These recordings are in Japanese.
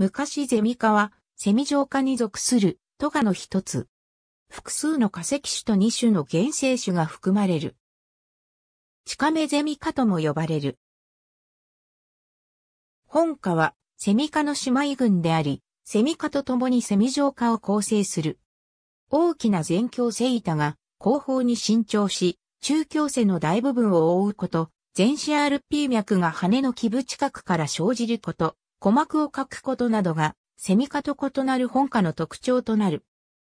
昔ゼミ科は、セミ浄化に属する、トガの一つ。複数の化石種と2種の原生種が含まれる。近目ゼミ科とも呼ばれる。本科は、セミ科の姉妹群であり、セミ科と共にセミ浄化を構成する。大きな全鏡生板が後方に伸長し、中鏡線の大部分を覆うこと、全視 RP 脈が羽の基部近くから生じること、鼓膜を書くことなどが、セミカと異なる本科の特徴となる。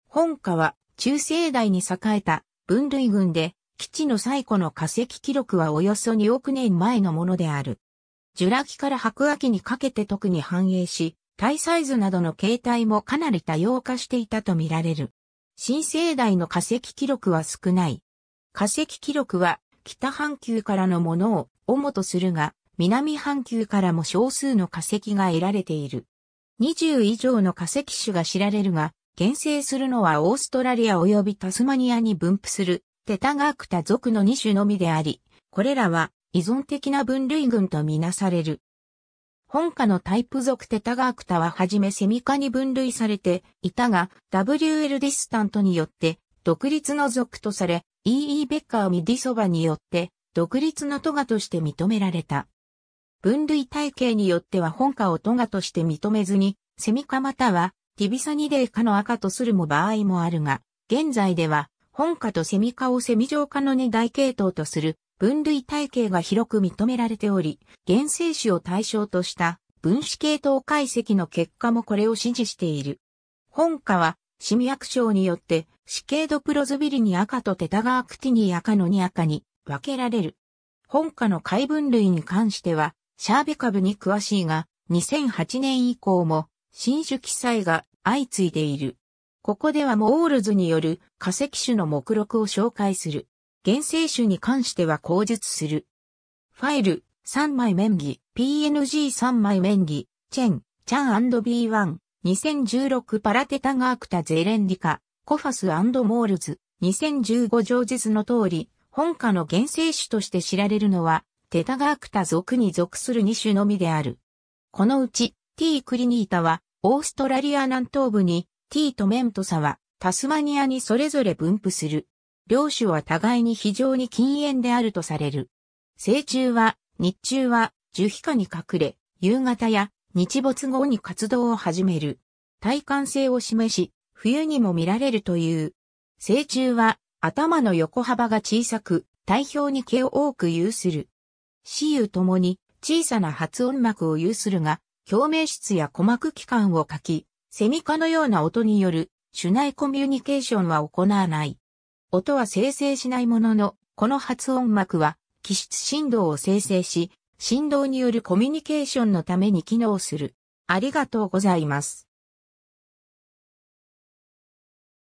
本科は、中世代に栄えた分類群で、基地の最古の化石記録はおよそ2億年前のものである。ジュラ紀から白亜紀にかけて特に繁栄し、体サイズなどの形態もかなり多様化していたとみられる。新生代の化石記録は少ない。化石記録は北半球からのものを主とするが、南半球からも少数の化石が得られている。20以上の化石種が知られるが、厳正するのはオーストラリア及びタスマニアに分布するテタガークタ族の2種のみであり、これらは依存的な分類群とみなされる。本家のタイプ属テタガークタははじめセミ科に分類されていたが、WL ディスタントによって独立の属とされ、E.E. ベッカーミディソバによって独立のトガとして認められた。分類体系によっては本科をトガとして認めずに、セミ科または、ティビサニデイ科の赤とするも場合もあるが、現在では、本科とセミ科をセミ状科の二大系統とする分類体系が広く認められており、原生種を対象とした分子系統解析の結果もこれを支持している。本科は、シミ薬症によって、シケードプロズビリに赤とテタガークティニー赤の2赤に分けられる。本科の解分類に関しては、シャーベ株に詳しいが、2008年以降も、新種記載が相次いでいる。ここではモールズによる化石種の目録を紹介する。原生種に関しては口述する。ファイル、3枚面儀 PNG3 枚面儀チェン、チャン &B1、2016パラテタガークタゼレンリカ、コファスモールズ、2015上述の通り、本家の原生種として知られるのは、テタガークタ属に属する2種のみである。このうち T クリニータはオーストラリア南東部にティーとメントサはタスマニアにそれぞれ分布する。両種は互いに非常に禁煙であるとされる。成虫は日中は樹皮下に隠れ、夕方や日没後に活動を始める。耐寒性を示し、冬にも見られるという。成虫は頭の横幅が小さく、体表に毛を多く有する。死有ともに小さな発音膜を有するが、共鳴質や鼓膜器官を書き、セミ科のような音による主内コミュニケーションは行わない。音は生成しないものの、この発音膜は気質振動を生成し、振動によるコミュニケーションのために機能する。ありがとうございます。